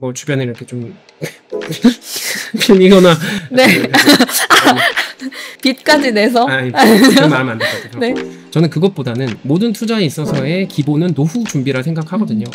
뭐 주변에 이렇게 좀 빌리거나 네. 그, 네. 빚까지 내서 아니, 말하면 예, 안될것 같아요. 네. 저는 그것보다는 모든 투자에 있어서의 기본은 노후 준비라 생각하거든요.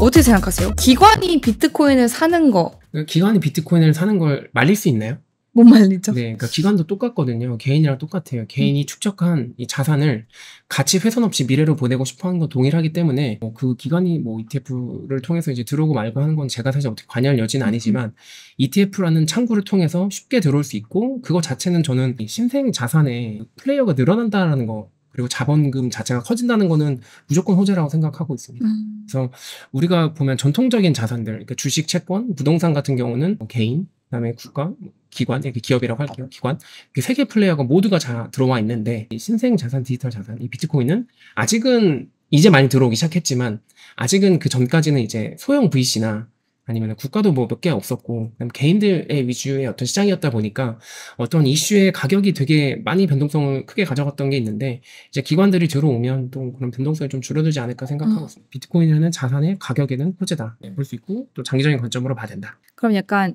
어떻게 생각하세요? 기관이 비트코인을 사는 거 기관이 비트코인을 사는 걸 말릴 수 있나요? 못 말리죠. 네, 그러니까 기간도 똑같거든요. 개인이랑 똑같아요. 개인이 음. 축적한 이 자산을 가치 훼손 없이 미래로 보내고 싶어하는 건 동일하기 때문에 뭐그 기간이 뭐, 그 뭐 ETF를 통해서 이제 들어오고 말고 하는 건 제가 사실 어떻게 관여할 여지는 음. 아니지만 음. E ETF라는 창구를 통해서 쉽게 들어올 수 있고 그거 자체는 저는 신생 자산의 플레이어가 늘어난다라는 거 그리고 자본금 자체가 커진다는 거는 무조건 호재라고 생각하고 있습니다. 음. 그래서 우리가 보면 전통적인 자산들, 그러니까 주식, 채권, 부동산 같은 경우는 뭐 개인, 그다음에 국가, 기관, 이렇게 기업이라고 할게요. 어. 기관. 세계 플레이어가 모두가 다 들어와 있는데 이 신생 자산, 디지털 자산, 이 비트코인은 아직은 이제 많이 들어오기 시작했지만 아직은 그 전까지는 이제 소형 VC나 아니면 국가도 뭐 몇 개 없었고 그다음에 개인들의 위주의 어떤 시장이었다 보니까 어떤 이슈의 가격이 되게 많이 변동성을 크게 가져갔던 게 있는데 이제 기관들이 들어오면 또 그런 변동성이 좀 줄어들지 않을까 생각하고 어. 있습니다. 비트코인이는 자산의 가격에는 호재다 네, 볼수 있고 또 장기적인 관점으로 봐야 된다. 그럼 약간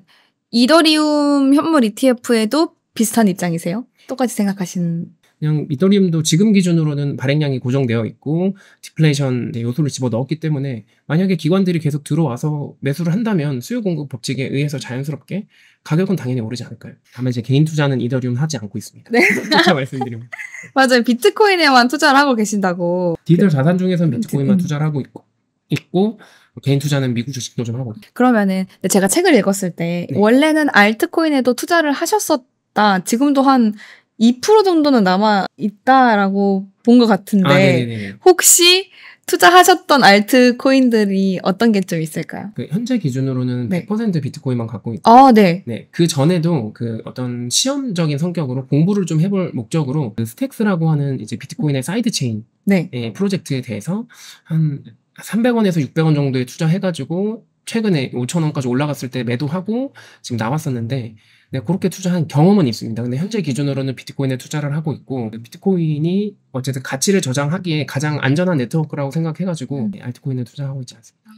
이더리움 현물 ETF에도 비슷한 입장이세요? 똑같이 생각하시는? 그냥 이더리움도 지금 기준으로는 발행량이 고정되어 있고 디플레이션 네, 요소를 집어 넣었기 때문에 만약에 기관들이 계속 들어와서 매수를 한다면 수요 공급 법칙에 의해서 자연스럽게 가격은 당연히 오르지 않을까요? 다만 이제 개인 투자는 이더리움 하지 않고 있습니다. 네. 진짜 말씀드리면 맞아요. 비트코인에만 투자를 하고 계신다고. 디들 자산 중에서는 음, 비트코인만 음. 투자를 하고 있고 있고 개인 투자는 미국 주식도 좀 하고. 그러면은 제가 책을 읽었을 때 네. 원래는 알트코인에도 투자를 하셨었다. 지금도 한 2% 정도는 남아 있다라고 본 것 같은데 아, 혹시 투자하셨던 알트 코인들이 어떤 게 좀 있을까요? 그 현재 기준으로는 네. 100% 비트코인만 갖고 있고, 아, 네. 네. 그 전에도 그 어떤 시험적인 성격으로 공부를 좀 해볼 목적으로 그 스택스라고 하는 이제 비트코인의 사이드 체인 네. 예, 프로젝트에 대해서 한 300원에서 600원 정도에 투자해가지고 최근에 5 0 0 0 원까지 올라갔을 때 매도하고 지금 나왔었는데 네, 그렇게 투자한 경험은 있습니다. 근데 현재 기준으로는 비트코인에 투자를 하고 있고 비트코인이 어쨌든 가치를 저장하기에 가장 안전한 네트워크라고 생각해가지고 네, 알트코인에 투자하고 있지 않습니다.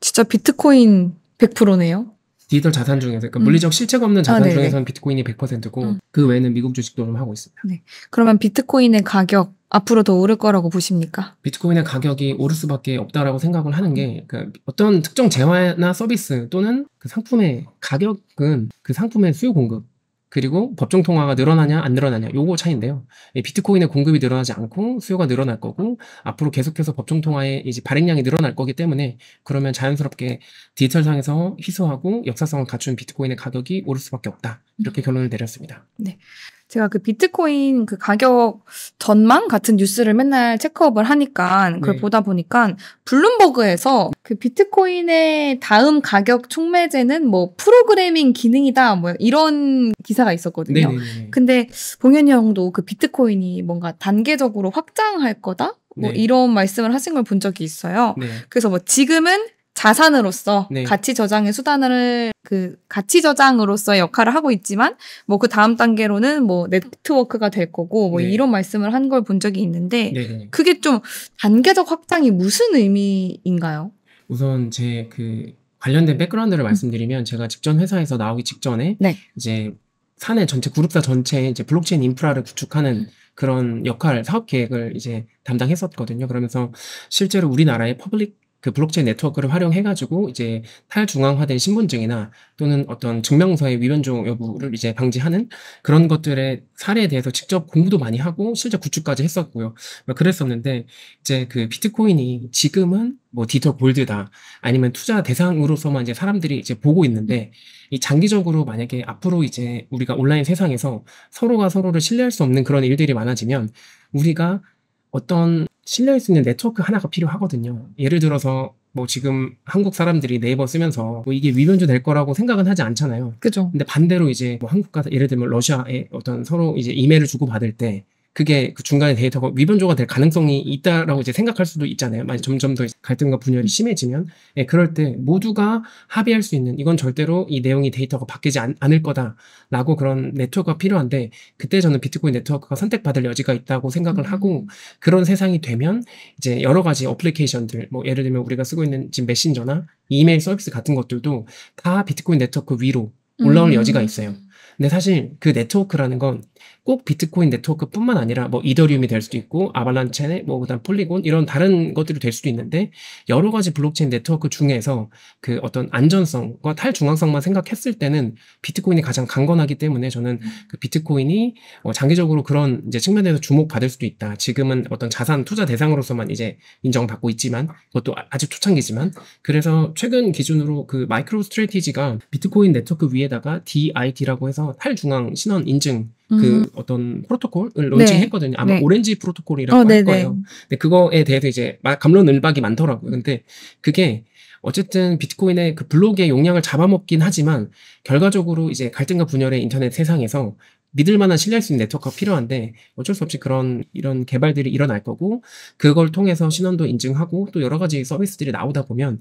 진짜 비트코인 100%네요. 디지털 자산 중에서 그러니까 음. 물리적 실체가 없는 자산 아, 중에서는 비트코인이 100%고 음. 그 외에는 미국 주식도 좀 하고 있습니다. 네. 그러면 비트코인의 가격 앞으로 더 오를 거라고 보십니까? 비트코인의 가격이 오를 수밖에 없다라고 생각을 하는 게 음. 그러니까 어떤 특정 재화나 서비스 또는 그 상품의 가격은 그 상품의 수요 공급 그리고 법정 통화가 늘어나냐 안 늘어나냐 요거 차이인데요. 비트코인의 공급이 늘어나지 않고 수요가 늘어날 거고 앞으로 계속해서 법정 통화의 이제 발행량이 늘어날 거기 때문에 그러면 자연스럽게 디지털상에서 희소하고 역사성을 갖춘 비트코인의 가격이 오를 수밖에 없다 이렇게 음. 결론을 내렸습니다. 네. 제가 그 비트코인 그 가격 전망 같은 뉴스를 맨날 체크업을 하니까 그걸 네. 보다 보니까 블룸버그에서 그 비트코인의 다음 가격 촉매제는 뭐 프로그래밍 기능이다 뭐 이런 기사가 있었거든요. 네네네. 네, 네. 근데 봉현이 형도 그 비트코인이 뭔가 단계적으로 확장할 거다 뭐 네. 이런 말씀을 하신 걸 본 적이 있어요. 네. 그래서 뭐 지금은 자산으로서 네. 가치 저장의 수단을 그 가치 저장으로서의 역할을 하고 있지만 뭐 그 다음 단계로는 뭐 네트워크가 될 거고 뭐 네. 이런 말씀을 한 걸 본 적이 있는데 네, 네. 그게 좀 단계적 확장이 무슨 의미인가요? 우선 제 그 관련된 백그라운드를 말씀드리면 제가 직전 회사에서 나오기 직전에 네. 이제 사내 전체 그룹사 전체 이제 블록체인 인프라를 구축하는 그런 역할 사업 계획을 이제 담당했었거든요. 그러면서 실제로 우리나라의 퍼블릭 그 블록체인 네트워크를 활용해가지고 이제 탈중앙화된 신분증이나 또는 어떤 증명서의 위변조 여부를 이제 방지하는 그런 것들의 사례에 대해서 직접 공부도 많이 하고 실제 구축까지 했었고요. 뭐 그랬었는데 이제 그 비트코인이 지금은 뭐 디지털 골드다 아니면 투자 대상으로서만 이제 사람들이 이제 보고 있는데 이 장기적으로 만약에 앞으로 이제 우리가 온라인 세상에서 서로가 서로를 신뢰할 수 없는 그런 일들이 많아지면 우리가 어떤 실려 있는 네트워크 하나가 필요하거든요. 예를 들어서 뭐 지금 한국 사람들이 네이버 쓰면서 뭐 이게 위변조 될 거라고 생각은 하지 않잖아요. 그죠. 근데 반대로 이제 뭐 한국과 예를 들면 러시아에 어떤 서로 이제 이메일을 주고 받을 때 그게 그 중간에 데이터가 위변조가 될 가능성이 있다라고 이제 생각할 수도 있잖아요. 만약 점점 더 갈등과 분열이 심해지면 예, 그럴 때 모두가 합의할 수 있는 이건 절대로 이 내용이 데이터가 바뀌지 않, 을 거다라고 그런 네트워크가 필요한데 그때 저는 비트코인 네트워크가 선택받을 여지가 있다고 생각을 하고 음. 그런 세상이 되면 이제 여러 가지 어플리케이션들 뭐 예를 들면 우리가 쓰고 있는 지금 메신저나 이메일 서비스 같은 것들도 다 비트코인 네트워크 위로 올라올 음. 여지가 있어요. 근데 사실 그 네트워크라는 건 꼭 비트코인 네트워크뿐만 아니라 뭐 이더리움이 될 수도 있고 아발란체, 뭐 그다음 폴리곤 이런 다른 것들이 될 수도 있는데 여러 가지 블록체인 네트워크 중에서 그 어떤 안전성과 탈중앙성만 생각했을 때는 비트코인이 가장 강건하기 때문에 저는 음. 그 비트코인이 어 장기적으로 그런 이제 측면에서 주목받을 수도 있다. 지금은 어떤 자산 투자 대상으로서만 이제 인정받고 있지만 그것도 아주 초창기지만 그래서 최근 기준으로 그 마이크로 스트레티지가 비트코인 네트워크 위에다가 DIT라고 해서 해서 탈중앙 신원 인증 음. 그 음. 어떤 프로토콜을 런칭했거든요. 네. 아마 네. 오렌지 프로토콜이라고 어, 할 네네. 거예요. 근데 그거에 대해서 이제 감론을박이 많더라고요. 근데 그게 어쨌든 비트코인의 그 블록의 용량을 잡아먹긴 하지만 결과적으로 이제 갈등과 분열의 인터넷 세상에서 믿을 만한 신뢰할 수 있는 네트워크가 필요한데 어쩔 수 없이 그런 이런 개발들이 일어날 거고 그걸 통해서 신원도 인증하고 또 여러 가지 서비스들이 나오다 보면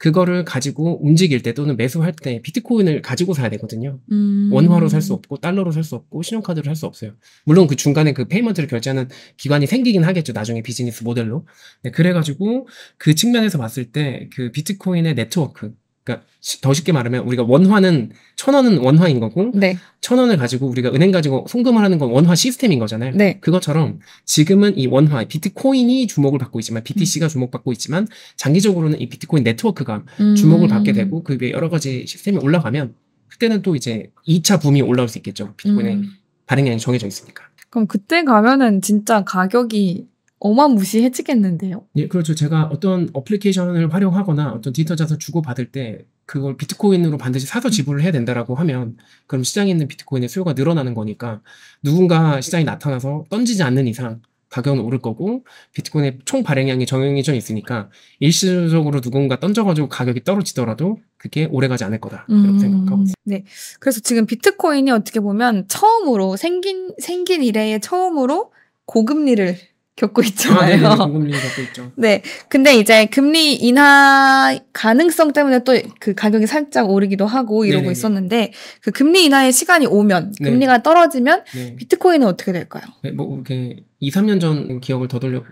그거를 가지고 움직일 때 또는 매수할 때 비트코인을 가지고 사야 되거든요. 음. 원화로 살 수 없고 달러로 살 수 없고 신용카드로 살 수 없어요. 물론 그 중간에 그 페이먼트를 결제하는 기관이 생기긴 하겠죠. 나중에 비즈니스 모델로. 네, 그래가지고 그 측면에서 봤을 때 그 비트코인의 네트워크 그러니까 더 쉽게 말하면 우리가 원화는 천 원은 원화인 거고 네. 천 원을 가지고 우리가 은행 가지고 송금을 하는 건 원화 시스템인 거잖아요. 네. 그것처럼 지금은 이 원화 비트코인이 주목을 받고 있지만 BTC가 음. 주목받고 있지만 장기적으로는 이 비트코인 네트워크가 음. 주목을 받게 되고 그 위에 여러 가지 시스템이 올라가면 그때는 또 이제 2차 붐이 올라올 수 있겠죠. 비트코인의 음. 발행량이 정해져 있으니까. 그럼 그때 가면은 진짜 가격이 어마무시해지겠는데요? 예, 그렇죠. 제가 어떤 어플리케이션을 활용하거나 어떤 디지털 자산 주고받을 때 그걸 비트코인으로 반드시 사서 음. 지불을 해야 된다라고 하면 그럼 시장에 있는 비트코인의 수요가 늘어나는 거니까 누군가 시장에 나타나서 던지지 않는 이상 가격은 오를 거고 비트코인의 총 발행량이 정해져 있으니까 일시적으로 누군가 던져가지고 가격이 떨어지더라도 그게 오래가지 않을 거다 음. 렇게 생각하고 있습니다. 네, 그래서 지금 비트코인이 어떻게 보면 처음으로 생긴 생긴 이래에 처음으로 고금리를 겪고 있잖아요. 아, 공금리 겪고 있죠. 네. 근데 이제 금리 인하 가능성 때문에 또 그 가격이 살짝 오르기도 하고 이러고 네네 있었는데 그 금리 인하의 시간이 오면 네. 금리가 떨어지면 네. 비트코인은 어떻게 될까요? 네, 뭐 이렇게 2, 3년 전 기억을 더돌려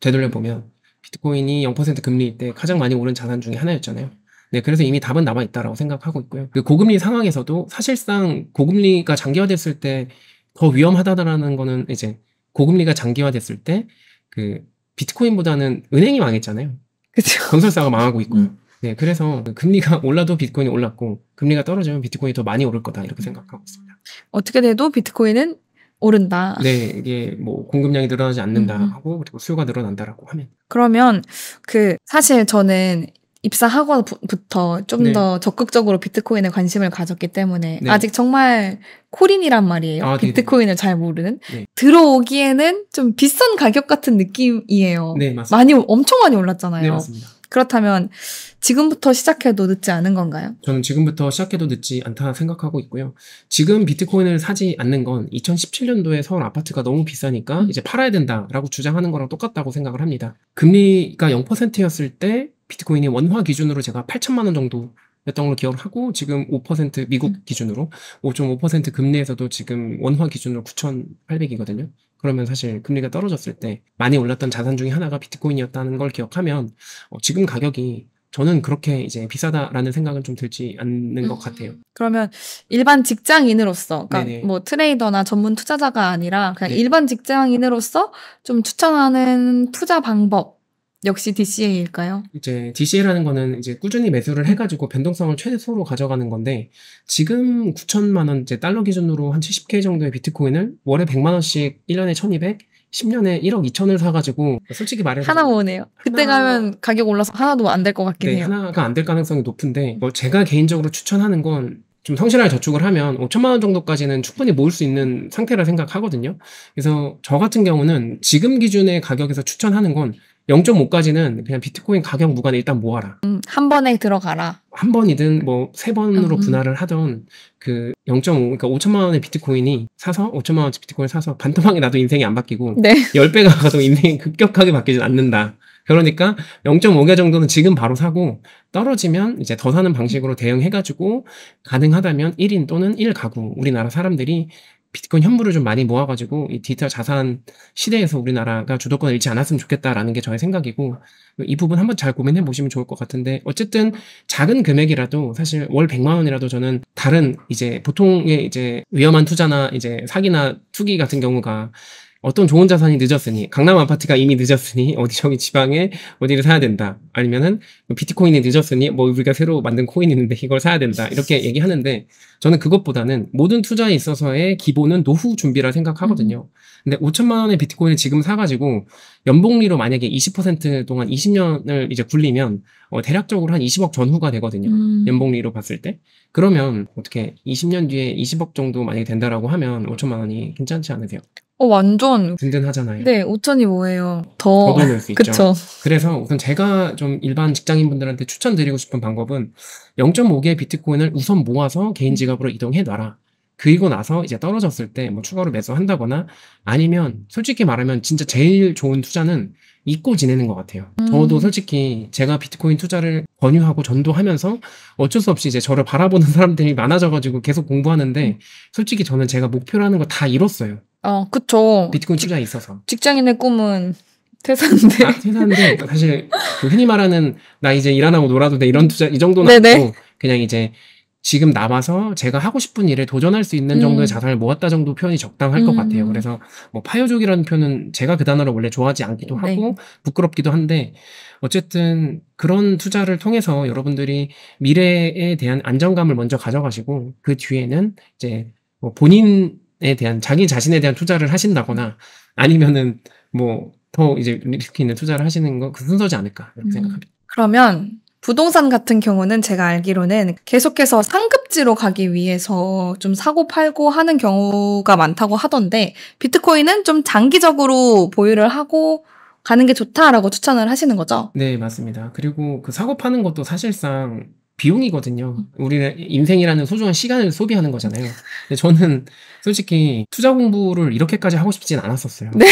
되돌려 보면 비트코인이 0% 금리일 때 가장 많이 오른 자산 중에 하나였잖아요. 네, 그래서 이미 답은 남아 있다라고 생각하고 있고요. 그 고금리 상황에서도 사실상 고금리가 장기화됐을 때 더 위험하다라는 거는 이제 고금리가 장기화됐을 때 그 비트코인보다는 은행이 망했잖아요. 그죠 건설사가 망하고 있고 음. 네, 그래서 그 금리가 올라도 비트코인이 올랐고 금리가 떨어지면 비트코인이 더 많이 오를 거다 이렇게 생각하고 있습니다. 어떻게 돼도 비트코인은 오른다. 네, 이게 뭐 공급량이 늘어나지 않는다 음, 음. 하고 그리고 수요가 늘어난다라고 하면. 그러면 그 사실 저는 입사하고부터 좀더 네. 적극적으로 비트코인에 관심을 가졌기 때문에 네. 아직 정말 코린이란 말이에요. 아, 네, 네. 비트코인을 잘 모르는 네. 들어오기에는 좀 비싼 가격 같은 느낌이에요. 네, 맞습니다. 많이 엄청 많이 올랐잖아요. 네, 맞습니다. 그렇다면 지금부터 시작해도 늦지 않은 건가요? 저는 지금부터 시작해도 늦지 않다 생각하고 있고요. 지금 비트코인을 사지 않는 건 2017년도에 서울 아파트가 너무 비싸니까 음. 이제 팔아야 된다라고 주장하는 거랑 똑같다고 생각을 합니다. 금리가 0%였을 때 비트코인이 원화 기준으로 제가 8천만 원 정도 였던 걸로 기억을 하고 지금 5% 미국 음. 기준으로 5.5% 금리에서도 지금 원화 기준으로 9,800이거든요. 그러면 사실 금리가 떨어졌을 때 많이 올랐던 자산 중에 하나가 비트코인이었다는 걸 기억하면 어, 지금 가격이 저는 그렇게 이제 비싸다라는 생각은 좀 들지 않는 음. 것 같아요. 음. 그러면 일반 직장인으로서, 그러니까 네네. 뭐 트레이더나 전문 투자자가 아니라 그냥 네. 일반 직장인으로서 좀 추천하는 투자 방법 역시 DCA일까요? 이제 DCA라는 거는 이제 꾸준히 매수를 해가지고 변동성을 최소로 가져가는 건데 지금 9천만 원 이제 달러 기준으로 한 70K 정도의 비트코인을 월에 100만 원씩 1년에 1,200 10년에 1억 2천을 사가지고 솔직히 말해서 하나 모으네요. 하나... 그때 가면 가격 올라서 하나도 안 될 것 같긴 네, 해요. 하나가 안 될 가능성이 높은데 뭐 제가 개인적으로 추천하는 건 좀 성실하게 저축을 하면 5천만 원 정도까지는 충분히 모을 수 있는 상태라 생각하거든요. 그래서 저 같은 경우는 지금 기준의 가격에서 추천하는 건 0.5까지는 그냥 비트코인 가격 무관에 일단 모아라. 음, 한 번에 들어가라. 한 번이든 뭐 세 번으로 음. 분할을 하던 그 0.5, 그러니까 5천만 원의 비트코인이 사서 5천만 원치 비트코인을 사서 반토막이 나도 인생이 안 바뀌고 네. 10배가 가도 인생이 급격하게 바뀌진 않는다. 그러니까 0.5개 정도는 지금 바로 사고 떨어지면 이제 더 사는 방식으로 대응해가지고 가능하다면 1인 또는 1가구 우리나라 사람들이 비트코인 현물을 좀 많이 모아가지고 이 디지털 자산 시대에서 우리나라가 주도권을 잃지 않았으면 좋겠다라는 게 저의 생각이고 이 부분 한번 잘 고민해 보시면 좋을 것 같은데 어쨌든 작은 금액이라도 사실 월 100만 원이라도 저는 다른 이제 보통의 이제 위험한 투자나 이제 사기나 투기 같은 경우가 어떤 좋은 자산이 늦었으니 강남 아파트가 이미 늦었으니 어디 저기 지방에 어디를 사야 된다 아니면은 뭐 비트코인이 늦었으니 뭐 우리가 새로 만든 코인 있는데 이걸 사야 된다 이렇게 얘기하는데 저는 그것보다는 모든 투자에 있어서의 기본은 노후 준비라 생각하거든요 음. 근데 5천만 원의 비트코인을 지금 사가지고 연봉리로 만약에 20% 동안 20년을 이제 굴리면 어, 대략적으로 한 20억 전후가 되거든요 음. 연봉리로 봤을 때 그러면 어떻게 20년 뒤에 20억 정도 만약에 된다라고 하면 5천만 원이 괜찮지 않으세요? 어, 완전. 든든하잖아요. 네, 5천이 뭐예요. 더. 더 넣을 수 있죠. 그쵸. 그래서 우선 제가 좀 일반 직장인분들한테 추천드리고 싶은 방법은 0.5개의 비트코인을 우선 모아서 개인 지갑으로 이동해 놔라. 그리고 나서 이제 떨어졌을 때 뭐 추가로 매수한다거나 아니면 솔직히 말하면 진짜 제일 좋은 투자는 잊고 지내는 것 같아요. 음. 저도 솔직히 제가 비트코인 투자를 권유하고 전도하면서 어쩔 수 없이 이제 저를 바라보는 사람들이 많아져가지고 계속 공부하는데 음. 솔직히 저는 제가 목표라는 거다 잃었어요. 어, 그쵸. 비트코인 투자에 있어서. 직장인의 꿈은 퇴사인데. 아, 퇴사인데 사실 그 흔히 말하는 나 이제 일 하고 놀아도 돼 이런 투자 이 정도는 아니고 그냥 이제 지금 남아서 제가 하고 싶은 일에 도전할 수 있는 정도의 음. 자산을 모았다 정도 표현이 적당할 음. 것 같아요. 음. 그래서 뭐 파요족이라는 표현은 제가 그 단어를 원래 좋아하지 않기도 네. 하고 부끄럽기도 한데 어쨌든 그런 투자를 통해서 여러분들이 미래에 대한 안정감을 먼저 가져가시고 그 뒤에는 이제 뭐 본인 에 대한 자기 자신에 대한 투자를 하신다거나 아니면은 뭐 더 이제 리스크 있는 투자를 하시는 거그 순서지 않을까 이렇게 음. 생각합니다. 그러면 부동산 같은 경우는 제가 알기로는 계속해서 상급지로 가기 위해서 좀 사고 팔고 하는 경우가 많다고 하던데 비트코인은 좀 장기적으로 보유를 하고 가는 게 좋다라고 추천을 하시는 거죠? 네, 맞습니다. 그리고 그 사고 파는 것도 사실상 비용이거든요. 우리는 인생이라는 소중한 시간을 소비하는 거잖아요. 근데 저는 솔직히 투자 공부를 이렇게까지 하고 싶진 않았었어요. 네.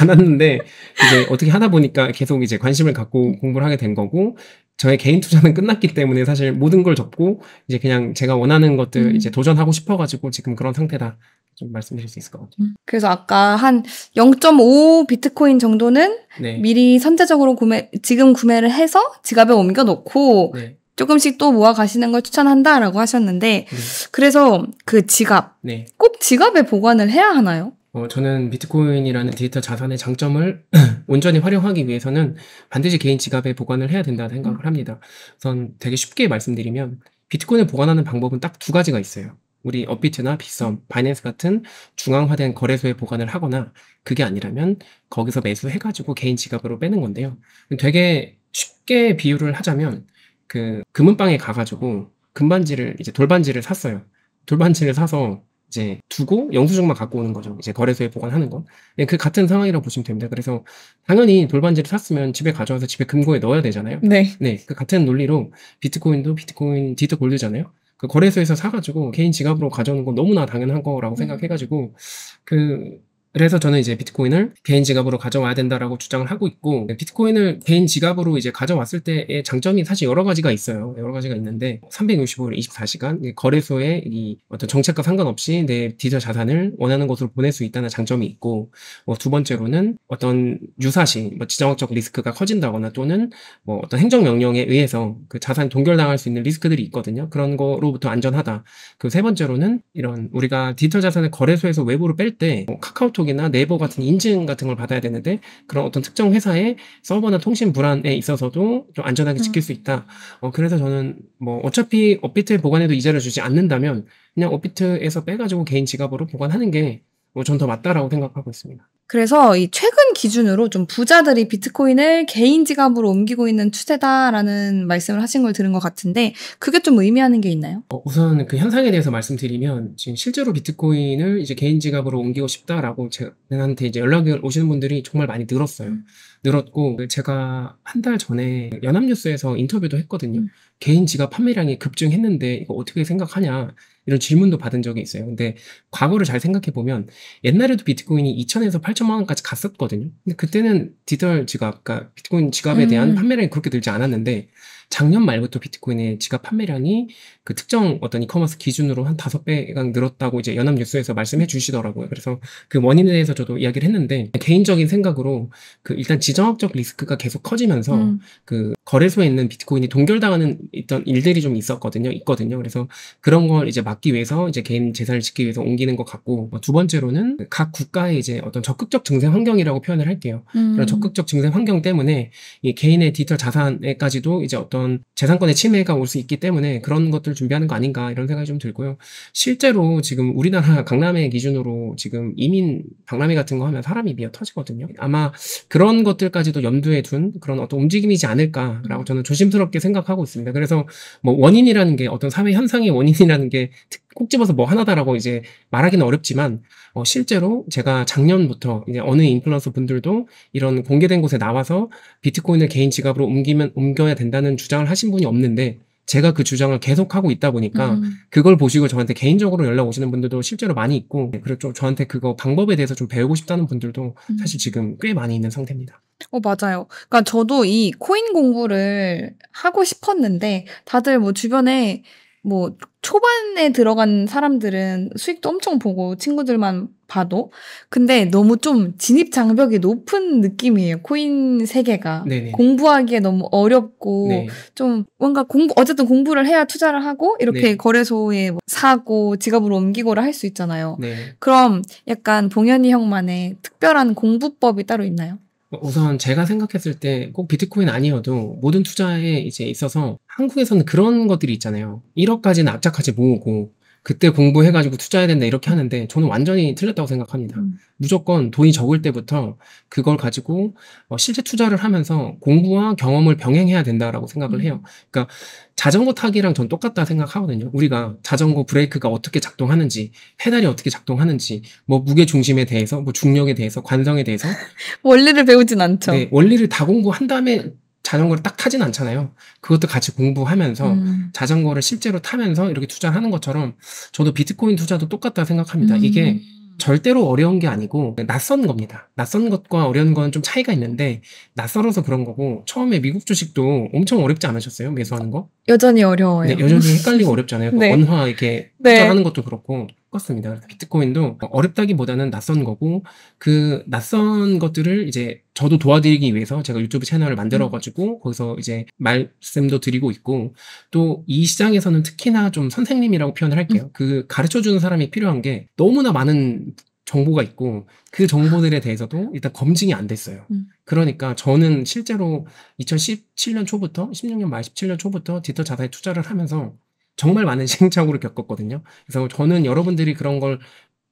않았는데 이제 어떻게 하다 보니까 계속 이제 관심을 갖고 음. 공부를 하게 된 거고 저의 개인 투자는 끝났기 때문에 사실 모든 걸 접고 이제 그냥 제가 원하는 것들 음. 이제 도전하고 싶어가지고 지금 그런 상태다. 좀 말씀드릴 수 있을 것 같아요. 음. 그래서 아까 한 0.5 비트코인 정도는 네. 미리 선제적으로 구매, 지금 구매를 해서 지갑에 옮겨 놓고 네. 조금씩 또 모아 가시는 걸 추천한다라고 하셨는데 네. 그래서 그 지갑 네. 꼭 지갑에 보관을 해야 하나요? 어, 저는 비트코인이라는 디지털 자산의 장점을 온전히 활용하기 위해서는 반드시 개인 지갑에 보관을 해야 된다 고 생각을 음. 합니다. 우선 되게 쉽게 말씀드리면 비트코인을 보관하는 방법은 딱 두 가지가 있어요. 우리 업비트나 빅썸, 음. 바이낸스 같은 중앙화된 거래소에 보관을 하거나 그게 아니라면 거기서 매수해가지고 개인 지갑으로 빼는 건데요. 되게 쉽게 비유를 하자면 그 금은방에 가가지고 금반지를 이제 돌반지를 샀어요. 돌반지를 사서 이제 두고 영수증만 갖고 오는 거죠. 이제 거래소에 보관하는 건. 예, 그 같은 상황이라고 보시면 됩니다. 그래서 당연히 돌반지를 샀으면 집에 가져와서 집에 금고에 넣어야 되잖아요. 네. 네. 그 같은 논리로 비트코인도 비트코인 디트 골드잖아요. 그 거래소에서 사가지고 개인 지갑으로 가져오는 건 너무나 당연한 거라고 음. 생각해가지고 그 그래서 저는 이제 비트코인을 개인 지갑으로 가져와야 된다라고 주장을 하고 있고 네, 비트코인을 개인 지갑으로 이제 가져왔을 때의 장점이 사실 여러 가지가 있어요. 여러 가지가 있는데 365일 24시간 거래소에 이 어떤 정책과 상관없이 내디저 자산을 원하는 곳으로 보낼 수 있다는 장점이 있고 뭐 두 번째로는 어떤 유사시 뭐 지정학적 리스크가 커진다거나 또는 뭐 어떤 행정 명령에 의해서 그자산 동결당할 수 있는 리스크들이 있거든요. 그런 거로부터 안전하다. 그 세 번째로는 이런 우리가 디지털 자산을 거래소에서 외부로 뺄때 뭐 카카오톡 카카오톡이나 네이버 같은 인증 같은 걸 받아야 되는데 그런 어떤 특정 회사의 서버나 통신 불안에 있어서도 좀 안전하게 지킬 음. 수 있다. 어, 그래서 저는 뭐 어차피 업비트에 보관해도 이자를 주지 않는다면 그냥 업비트에서 빼가지고 개인 지갑으로 보관하는 게 뭐전더 맞다라고 생각하고 있습니다. 그래서 이 최근 기준으로 좀 부자들이 비트코인을 개인 지갑으로 옮기고 있는 추세다라는 말씀을 하신 걸 들은 것 같은데 그게 좀 의미하는 게 있나요? 어, 우선 그 현상에 대해서 말씀드리면 지금 실제로 비트코인을 이제 개인 지갑으로 옮기고 싶다라고 저한테 이제 연락이 오시는 분들이 정말 많이 늘었어요. 음. 늘었고 제가 한 달 전에 연합뉴스에서 인터뷰도 했거든요. 음. 개인 지갑 판매량이 급증했는데 이거 어떻게 생각하냐 이런 질문도 받은 적이 있어요. 근데 과거를 잘 생각해 보면 옛날에도 비트코인이 2천에서 8천만 원까지 갔었거든요. 근데 그때는 디지털 지갑, 그러니까 비트코인 지갑에 대한 음. 판매량이 그렇게 늘지 않았는데 작년 말부터 비트코인의 지갑 판매량이 그 특정 어떤 이커머스 기준으로 한 다섯 배가 늘었다고 이제 연합뉴스에서 말씀해 주시더라고요. 그래서 그 원인에 대해서 저도 이야기를 했는데 개인적인 생각으로 그 일단 지정학적 리스크가 계속 커지면서 음. 그 거래소에 있는 비트코인이 동결당하는 있던 일들이 좀 있었거든요. 있거든요. 그래서 그런 걸 이제 막기 위해서 이제 개인 재산을 지키기 위해서 옮기는 것 같고 뭐 두 번째로는 각 국가의 이제 어떤 적극적 증생 환경이라고 표현을 할게요. 음. 그런 적극적 증생 환경 때문에 이 개인의 디지털 자산에까지도 이제 어떤 어떤 재산권의 침해가 올 수 있기 때문에 그런 것들 준비하는 거 아닌가 이런 생각이 좀 들고요. 실제로 지금 우리나라 강남의 기준으로 지금 이민 박람회 같은 거 하면 사람이 미어 터지거든요. 아마 그런 것들까지도 염두에 둔 그런 어떤 움직임이지 않을까라고 저는 조심스럽게 생각하고 있습니다. 그래서 뭐 원인이라는 게 어떤 사회 현상의 원인이라는 게특 꼭 집어서 뭐 하나다라고 이제 말하기는 어렵지만 어, 실제로 제가 작년부터 이제 어느 인플루언서 분들도 이런 공개된 곳에 나와서 비트코인을 개인 지갑으로 옮기면 옮겨야 된다는 주장을 하신 분이 없는데 제가 그 주장을 계속 하고 있다 보니까 음. 그걸 보시고 저한테 개인적으로 연락 오시는 분들도 실제로 많이 있고 그리고 좀 저한테 그거 방법에 대해서 좀 배우고 싶다는 분들도 음. 사실 지금 꽤 많이 있는 상태입니다. 어 맞아요. 그러니까 저도 이 코인 공부를 하고 싶었는데 다들 뭐 주변에 뭐 초반에 들어간 사람들은 수익도 엄청 보고 친구들만 봐도 근데 너무 좀 진입 장벽이 높은 느낌이에요 코인 세계가 네네. 공부하기에 너무 어렵고 네. 좀 뭔가 공부 어쨌든 공부를 해야 투자를 하고 이렇게 네. 거래소에 뭐 사고 지갑으로 옮기고를 할 수 있잖아요 네. 그럼 약간 봉현이 형만의 특별한 공부법이 따로 있나요? 우선 제가 생각했을 때 꼭 비트코인 아니어도 모든 투자에 이제 있어서 한국에서는 그런 것들이 있잖아요. 1억까지는 악착같이 모으고 그때 공부해가지고 투자해야 된다 이렇게 하는데 저는 완전히 틀렸다고 생각합니다. 음. 무조건 돈이 적을 때부터 그걸 가지고 어, 실제 투자를 하면서 공부와 경험을 병행해야 된다라고 생각을 음. 해요. 그러니까 자전거 타기랑 전 똑같다 생각하거든요. 우리가 자전거 브레이크가 어떻게 작동하는지, 페달이 어떻게 작동하는지, 뭐 무게 중심에 대해서, 뭐 중력에 대해서, 관성에 대해서 원리를 배우진 않죠. 네, 원리를 다 공부한 다음에 자전거를 딱 타진 않잖아요. 그것도 같이 공부하면서 음. 자전거를 실제로 타면서 이렇게 투자하는 것처럼 저도 비트코인 투자도 똑같다 생각합니다. 음. 이게 절대로 어려운 게 아니고 낯선 겁니다. 낯선 것과 어려운 건 좀 차이가 있는데 낯설어서 그런 거고 처음에 미국 주식도 엄청 어렵지 않으셨어요? 매수하는 거? 여전히 어려워요. 네, 여전히 헷갈리고 어렵잖아요. 네. 원화 이렇게 네. 투자하는 네. 것도 그렇고 꿨습니다. 비트코인도 어렵다기보다는 낯선 거고 그 낯선 것들을 이제 저도 도와드리기 위해서 제가 유튜브 채널을 만들어가지고 음. 거기서 이제 말씀도 드리고 있고 또 이 시장에서는 특히나 좀 선생님이라고 표현을 할게요. 음. 그 가르쳐주는 사람이 필요한 게 너무나 많은 정보가 있고 그 정보들에 대해서도 일단 검증이 안 됐어요. 음. 그러니까 저는 실제로 2017년 초부터 16년 말 17년 초부터 디지털 자산에 투자를 하면서 정말 많은 시행착오를 겪었거든요. 그래서 저는 여러분들이 그런 걸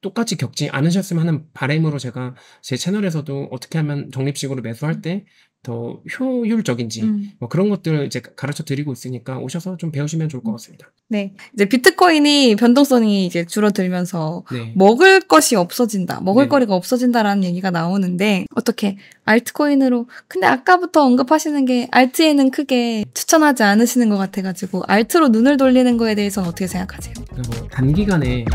똑같이 겪지 않으셨으면 하는 바램으로 제가 제 채널에서도 어떻게 하면 적립식으로 매수할 음. 때더 효율적인지 음. 뭐 그런 것들을 이제 가르쳐 드리고 있으니까 오셔서 좀 배우시면 좋을 것 음. 같습니다. 네, 이제 비트코인이 변동성이 이제 줄어들면서 네. 먹을 것이 없어진다, 먹을거리가 네. 없어진다라는 얘기가 나오는데 어떻게 알트코인으로? 근데 아까부터 언급하시는 게 알트에는 크게 추천하지 않으시는 것 같아가지고 알트로 눈을 돌리는 거에 대해서는 어떻게 생각하세요? 뭐 단기간에